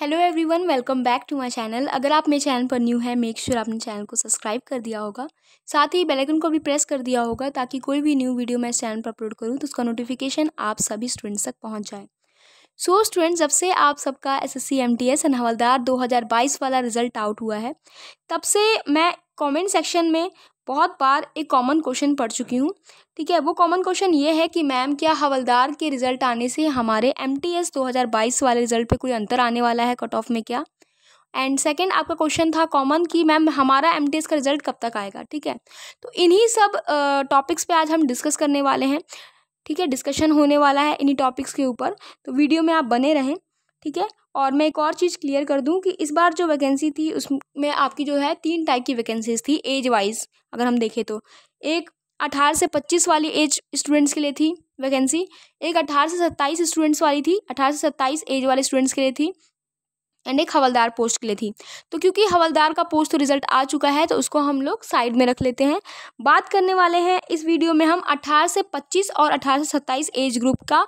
hello everyone welcome back to my channel अगर आप मेरे चैनल पर न्यू है मेक श्योर sure आपने चैनल को सब्सक्राइब कर दिया होगा साथ ही बेल आइकन को भी प्रेस कर दिया होगा ताकि कोई भी न्यू वीडियो मैं इस चैनल पर अपलोड करूं तो उसका नोटिफिकेशन आप सभी स्टूडेंट्स तक पहुंच जाए सो so, स्टूडेंट्स जब से आप सबका S S C M T S हवलदार दो हज़ार बाईस वाला रिजल्ट आउट हुआ है तब से मैं कॉमेंट सेक्शन में बहुत बार एक कॉमन क्वेश्चन पढ़ चुकी हूँ ठीक है वो कॉमन क्वेश्चन ये है कि मैम क्या हवलदार के रिज़ल्ट आने से हमारे एम टी एस दो हज़ार बाईस वाले रिज़ल्ट पे कोई अंतर आने वाला है कट ऑफ में क्या एंड सेकेंड आपका क्वेश्चन था कॉमन कि मैम हमारा एम का रिज़ल्ट कब तक आएगा ठीक है तो इन्हीं सब टॉपिक्स पर आज हम डिस्कस करने वाले हैं ठीक है डिस्कशन होने वाला है इन्हीं टॉपिक्स के ऊपर तो वीडियो में आप बने रहें ठीक है और मैं एक और चीज़ क्लियर कर दूं कि इस बार जो वैकेंसी थी उसमें आपकी जो है तीन टाइप की वैकेंसीज थी एज वाइज अगर हम देखें तो एक अठारह से पच्चीस वाली एज स्टूडेंट्स के लिए थी वैकेंसी एक अठारह से सत्ताईस स्टूडेंट्स वाली थी अठारह से सत्ताईस एज वाले स्टूडेंट्स के लिए थी एंड एक हवलदार पोस्ट के लिए थी तो क्योंकि हवलदार का पोस्ट तो रिजल्ट आ चुका है तो उसको हम लोग साइड में रख लेते हैं बात करने वाले हैं इस वीडियो में हम अठारह से पच्चीस और अठारह से सत्ताईस एज ग्रुप का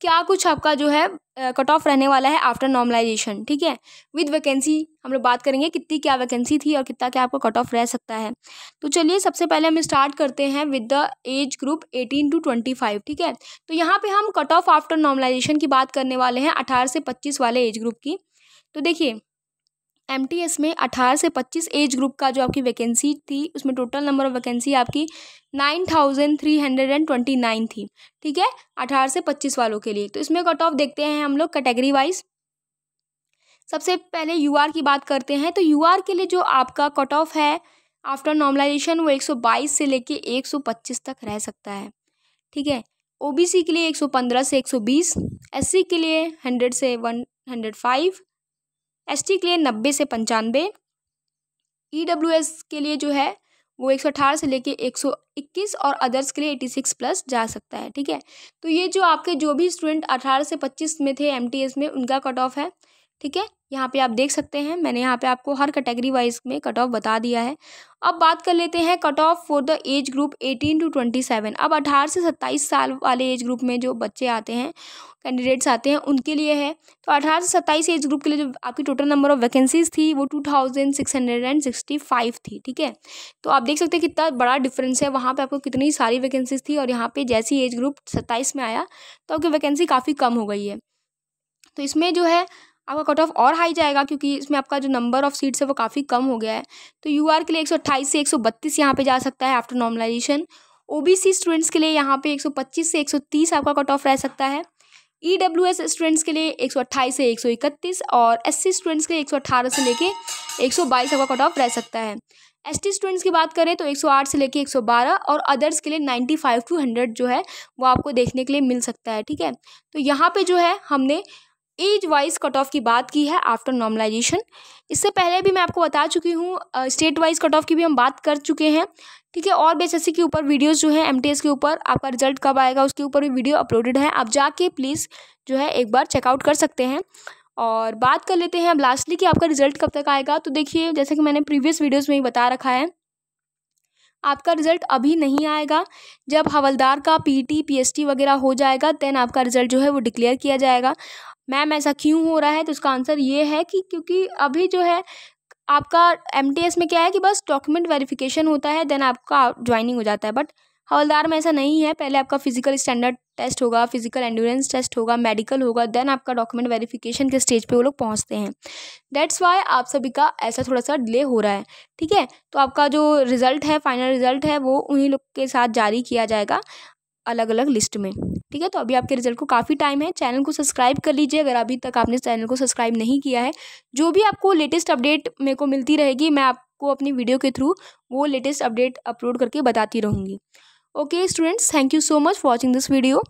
क्या कुछ आपका जो है कट ऑफ रहने वाला है आफ्टर नॉर्मलाइजेशन ठीक है विद वैकेंसी हम लोग बात करेंगे कितनी क्या वैकेंसी थी और कितना क्या आपका कट ऑफ रह सकता है तो चलिए सबसे पहले हम स्टार्ट करते हैं with the age group 18 to 25 ठीक है तो यहाँ पे हम कट ऑफ आफ्टर नॉर्मलाइजेशन की बात करने वाले हैं अठारह से पच्चीस वाले एज ग्रुप की तो देखिए एम में अठारह से पच्चीस एज ग्रुप का जो आपकी वैकेंसी थी उसमें टोटल नंबर ऑफ वैकेंसी आपकी nine thousand three hundred and twenty nine थी ठीक है अठारह से पच्चीस वालों के लिए तो इसमें कट ऑफ देखते हैं हम लोग कैटेगरी वाइज सबसे पहले यू की बात करते हैं तो यू के लिए जो आपका कट ऑफ है आफ्टर नॉर्मलाइजेशन वो 122 से लेके 125 तक रह सकता है ठीक है ओबीसी के लिए 115 से 120 एससी के लिए 100 से 105 एसटी के लिए नब्बे से पंचानबे ईडब्ल्यूएस e के लिए जो है वो एक सौ अठारह से लेके एक सौ इक्कीस और अदर्स के लिए एटी सिक्स प्लस जा सकता है ठीक है तो ये जो आपके जो भी स्टूडेंट अठारह से पच्चीस में थे एम टी एस में उनका कट ऑफ है ठीक है यहाँ पे आप देख सकते हैं मैंने यहाँ पे आपको हर कैटेगरी वाइज में कट ऑफ बता दिया है अब बात कर लेते हैं cut off for the age group 18 to 27 अब 18 से 27 साल वाले एज ग्रुप में जो बच्चे आते हैं कैंडिडेट्स आते हैं उनके लिए है तो 18 से 27 एज ग्रुप के लिए जो आपकी टोटल नंबर ऑफ वैकेंसीज थी वो 2665 थी ठीक है तो आप देख सकते हैं कितना बड़ा डिफरेंस है वहाँ पे आपको कितनी सारी वैकेंसीज थी और यहाँ पे जैसी एज ग्रुप सत्ताईस में आया तो आपकी वैकेंसी काफ़ी कम हो गई है तो इसमें जो है आपका कट ऑफ और हाई जाएगा क्योंकि इसमें आपका जो नंबर ऑफ सीट्स है वो काफ़ी कम हो गया है तो यू के लिए एक से एक सौ यहाँ पर जा सकता है आफ्टर नॉर्मलाइजेशन ओ स्टूडेंट्स के लिए यहाँ पे 125 से 130 आपका कट ऑफ रह सकता है ई स्टूडेंट्स के लिए 128 से 131 और एस स्टूडेंट्स के लिए 118 से लेके 122 आपका कट ऑफ रह सकता है एस स्टूडेंट्स की बात करें तो 108 से लेके 112 और अदर्स के लिए 95 टू 100 जो है वो आपको देखने के लिए मिल सकता है ठीक है तो यहाँ पे जो है हमने एज वाइज कट ऑफ की बात की है आफ्टर नॉर्मलाइजेशन इससे पहले भी मैं आपको बता चुकी हूँ स्टेट वाइज कट ऑफ की भी हम बात कर चुके हैं ठीक है और बेसएससी के ऊपर वीडियोस जो है एमटीएस के ऊपर आपका रिजल्ट कब आएगा उसके ऊपर भी वीडियो अपलोडेड है आप जाके प्लीज़ जो है एक बार चेकआउट कर सकते हैं और बात कर लेते हैं अब लास्टली कि आपका रिजल्ट कब तक आएगा तो देखिए जैसे कि मैंने प्रीवियस वीडियोस में ही बता रखा है आपका रिजल्ट अभी नहीं आएगा जब हवलदार का पीटी पीएसटी वगैरह हो जाएगा देन आपका रिजल्ट जो है वो डिक्लेयर किया जाएगा मैम ऐसा क्यों हो रहा है तो उसका आंसर ये है कि क्योंकि अभी जो है आपका एम में क्या है कि बस डॉक्यूमेंट वेरिफिकेशन होता है देन आपका ज्वाइनिंग हो जाता है बट हवलदार में ऐसा नहीं है पहले आपका फिजिकल स्टैंडर्ड टेस्ट होगा फिजिकल एंडोरेंस टेस्ट होगा मेडिकल होगा देन आपका डॉक्यूमेंट वेरिफिकेशन के स्टेज पे वो लोग पहुंचते हैं डेट्स वाई आप सभी का ऐसा थोड़ा सा डिले हो रहा है ठीक है तो आपका जो रिज़ल्ट है फाइनल रिज़ल्ट है वो उन्हीं लोग के साथ जारी किया जाएगा अलग अलग लिस्ट में ठीक है तो अभी आपके रिजल्ट को काफ़ी टाइम है चैनल को सब्सक्राइब कर लीजिए अगर अभी तक आपने चैनल को सब्सक्राइब नहीं किया है जो भी आपको लेटेस्ट अपडेट मेरे को मिलती रहेगी मैं आपको अपनी वीडियो के थ्रू वो लेटेस्ट अपडेट अपलोड करके बताती रहूँगी okay students thank you so much for watching this video